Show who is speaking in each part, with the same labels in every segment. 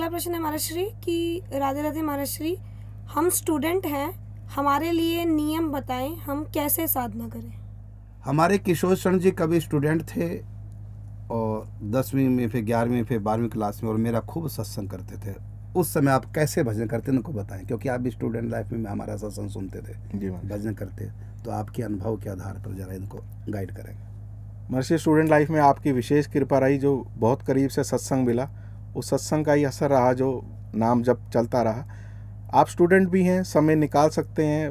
Speaker 1: अगला प्रश्न है श्री कि राधे राधे श्री हम स्टूडेंट हैं हमारे लिए नियम बताएं हम कैसे साधना करें
Speaker 2: हमारे किशोर शरण जी कभी स्टूडेंट थे और दसवीं में फिर ग्यारहवीं फिर बारहवीं क्लास में और मेरा खूब सत्संग करते थे उस समय आप कैसे भजन करते उनको बताएं क्योंकि आप भी स्टूडेंट लाइफ में हमारा सत्संग सुनते थे भजन करते तो आपके अनुभव के आधार पर जरा इनको गाइड करेंगे महर्षि
Speaker 1: स्टूडेंट लाइफ में आपकी विशेष कृपा रही जो बहुत करीब से सत्संग मिला उस सत्संग का ही असर रहा जो नाम जब चलता रहा आप स्टूडेंट भी हैं समय निकाल सकते हैं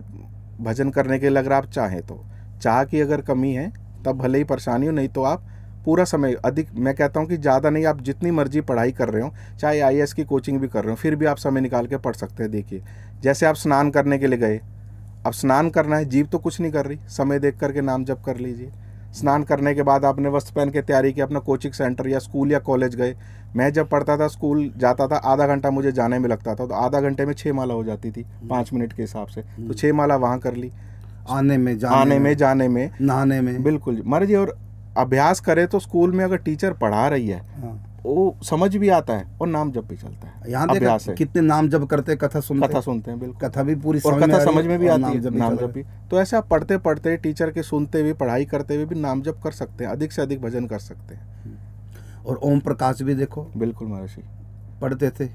Speaker 1: भजन करने के लिए अगर आप चाहें तो चाह की अगर कमी है तब भले ही परेशानी हो नहीं तो आप पूरा समय अधिक मैं कहता हूँ कि ज़्यादा नहीं आप जितनी मर्जी पढ़ाई कर रहे हो चाहे आई की कोचिंग भी कर रहे हो फिर भी आप समय निकाल के पढ़ सकते हैं देखिए जैसे आप स्नान करने के लिए गए अब स्नान करना है जीव तो कुछ नहीं कर रही समय देख करके नाम जप कर लीजिए स्नान करने के बाद आपने वस्त्र पहन के तैयारी की अपना कोचिंग सेंटर या स्कूल या कॉलेज गए मैं जब पढ़ता था स्कूल जाता था आधा घंटा मुझे जाने में लगता था तो आधा घंटे में छः माला हो जाती थी पाँच हम्म। मिनट के हिसाब से तो हम्म। छः माला वहाँ कर ली आने में जाने आने में जाने में नहाने में बिल्कुल मर्जी जी और अभ्यास करें तो स्कूल में अगर टीचर पढ़ा रही है हाँ। वो समझ भी आता है और नाम जब भी चलता
Speaker 2: है यहाँ कितने नाम जब करते कथा सुनते कथा सुनते हैं बिल्कुल कथा भी पूरी और कथा समझ में भी आती है नाम जब भी
Speaker 1: तो ऐसे आप पढ़ते पढ़ते टीचर के सुनते हुए पढ़ाई करते हुए भी नाम जब कर सकते हैं अधिक से अधिक भजन कर सकते हैं
Speaker 2: हम्म। और ओम प्रकाश भी देखो बिल्कुल महर्षि पढ़ते
Speaker 1: थे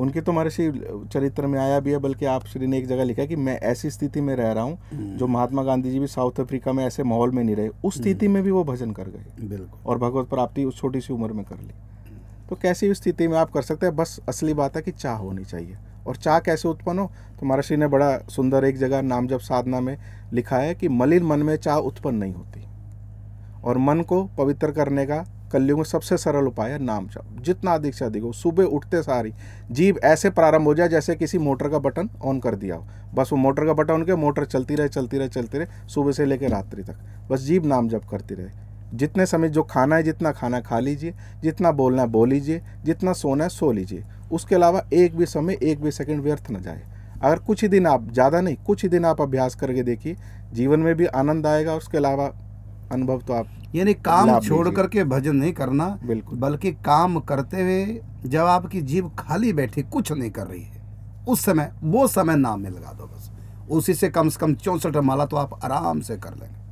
Speaker 1: उनके तो महर्षि चरित्र में आया भी है बल्कि आप श्री ने एक जगह लिखा कि मैं ऐसी स्थिति में रह रहा हूँ हम्म। जो महात्मा गांधी जी भी साउथ अफ्रीका में ऐसे माहौल में नहीं रहे उस स्थिति हम्म। में भी वो भजन कर गए बिल्कुल और भगवत प्राप्ति उस छोटी सी उम्र में कर ली तो कैसी भी स्थिति में आप कर सकते हैं बस असली बात है कि चाह होनी चाहिए और चाह कैसे उत्पन्न हो तो महर्षि ने बड़ा सुंदर एक जगह नामजप साधना में लिखा है कि मलिन मन में चाह उत्पन्न नहीं होती और मन को पवित्र करने का कलयुग में सबसे सरल उपाय है नाम जप जितना अधिक से अधिक हो सुबह उठते सारी जीव ऐसे प्रारंभ हो जाए जैसे किसी मोटर का बटन ऑन कर दिया हो बस वो मोटर का बटन ऑन के मोटर चलती रहे चलती रहे चलती रहे सुबह से लेकर रात्रि तक बस जीव नाम जप करती रहे जितने समय जो खाना है जितना खाना खा लीजिए जितना बोलना है बोल लीजिए जितना सोना है सो लीजिए उसके अलावा एक भी समय एक भी सेकंड व्यर्थ ना जाए अगर कुछ ही दिन आप ज़्यादा नहीं कुछ ही दिन आप
Speaker 2: अभ्यास करके देखिए जीवन में भी आनंद आएगा उसके अलावा अनुभव तो आप यानी काम छोड़ करके भजन नहीं करना बिल्कुल बल्कि काम करते हुए जब आपकी जीव खाली बैठी कुछ नहीं कर रही है उस समय वो समय नाम में लगा दो बस उसी से कम से कम चौंसठ माला तो आप आराम से कर लेंगे